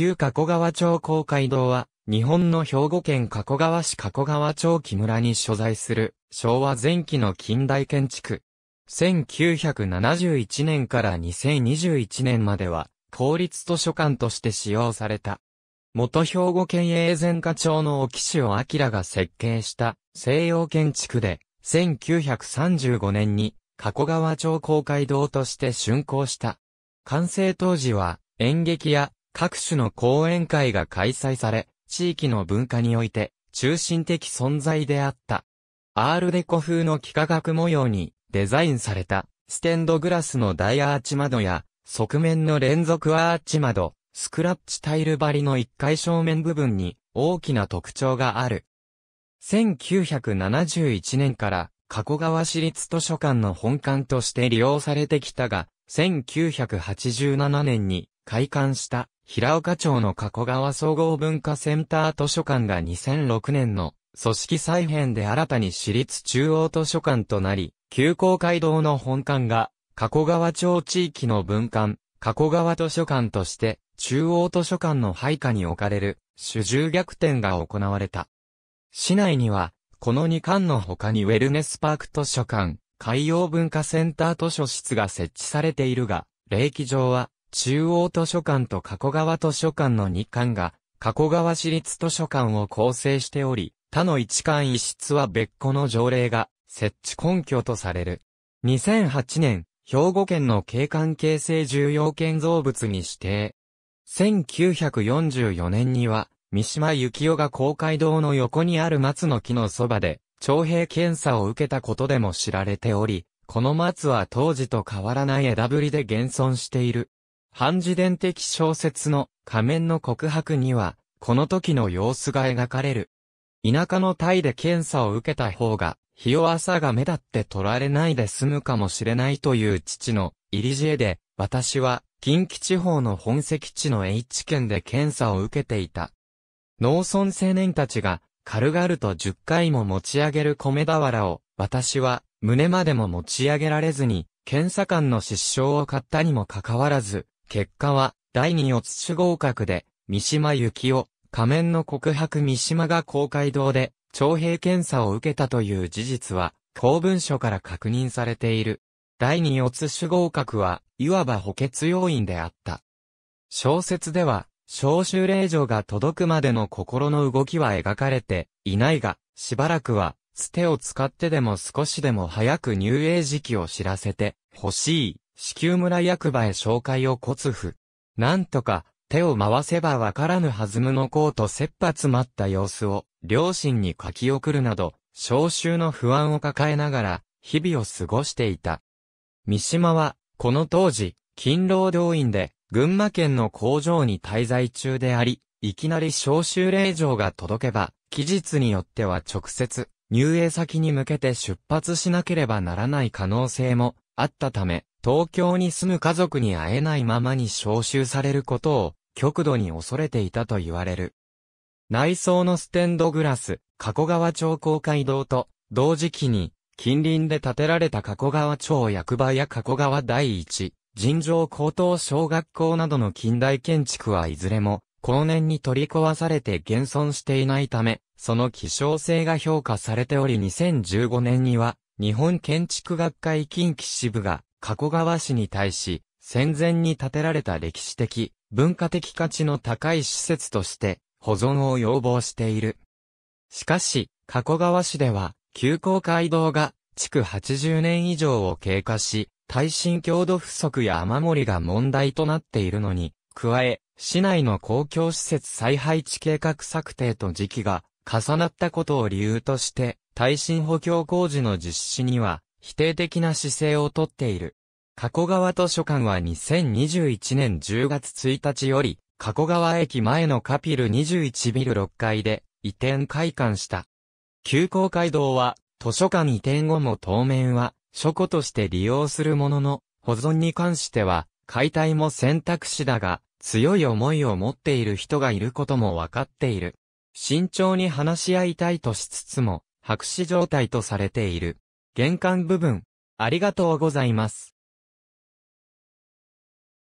旧加古川町公会堂は、日本の兵庫県加古川市加古川町木村に所在する、昭和前期の近代建築。1971年から2021年までは、公立図書館として使用された。元兵庫県永前課長の沖塩明が設計した西洋建築で、1935年に加古川町公会堂として竣工した。完成当時は演劇や各種の講演会が開催され、地域の文化において中心的存在であった。アールデコ風の幾何学模様にデザインされたステンドグラスの大アーチ窓や側面の連続アーチ窓、スクラッチタイル張りの一階正面部分に大きな特徴がある。1971年から加古川市立図書館の本館として利用されてきたが、1987年に開館した。平岡町の加古川総合文化センター図書館が2006年の組織再編で新たに私立中央図書館となり、旧公会堂の本館が加古川町地域の文館、加古川図書館として中央図書館の配下に置かれる主従逆転が行われた。市内には、この2館の他にウェルネスパーク図書館、海洋文化センター図書室が設置されているが、霊気上は中央図書館と加古川図書館の2館が、加古川市立図書館を構成しており、他の1館一室は別個の条例が設置根拠とされる。2008年、兵庫県の景観形成重要建造物に指定。1944年には、三島幸紀夫が公会堂の横にある松の木のそばで、徴兵検査を受けたことでも知られており、この松は当時と変わらない枝ぶりで現存している。半自伝的小説の仮面の告白には、この時の様子が描かれる。田舎のタイで検査を受けた方が、日を朝が目立って取られないで済むかもしれないという父の入り知恵で、私は近畿地方の本籍地の H 県で検査を受けていた。農村青年たちが軽々と10回も持ち上げる米俵を、私は胸までも持ち上げられずに、検査官の失笑を買ったにもかかわらず、結果は、第二四つ種合格で、三島由紀夫、仮面の告白三島が公会堂で、徴兵検査を受けたという事実は、公文書から確認されている。第二四つ種合格は、いわば補欠要員であった。小説では、召集令状が届くまでの心の動きは描かれていないが、しばらくは、つてを使ってでも少しでも早く入営時期を知らせて、欲しい、子宮村役場へ紹介を骨付。なんとか、手を回せばわからぬはずむのこうと切羽詰まった様子を、両親に書き送るなど、召集の不安を抱えながら、日々を過ごしていた。三島は、この当時、勤労動員で、群馬県の工場に滞在中であり、いきなり召集令状が届けば、期日によっては直接、入営先に向けて出発しなければならない可能性もあったため、東京に住む家族に会えないままに召集されることを極度に恐れていたと言われる。内装のステンドグラス、加古川町公会堂と同時期に近隣で建てられた加古川町役場や加古川第一、尋常高等小学校などの近代建築はいずれも後年に取り壊されて現存していないため、その希少性が評価されており2015年には日本建築学会近畿支部が加古川市に対し、戦前に建てられた歴史的、文化的価値の高い施設として、保存を要望している。しかし、加古川市では、急行街道が、築80年以上を経過し、耐震強度不足や雨漏りが問題となっているのに、加え、市内の公共施設再配置計画策定と時期が重なったことを理由として、耐震補強工事の実施には否定的な姿勢をとっている。加古川図書館は2021年10月1日より、加古川駅前のカピル21ビル6階で移転開館した。急行街道は、図書館移転後も当面は、書庫として利用するものの、保存に関しては、解体も選択肢だが、強い思いを持っている人がいることもわかっている。慎重に話し合いたいとしつつも、白紙状態とされている。玄関部分、ありがとうございます。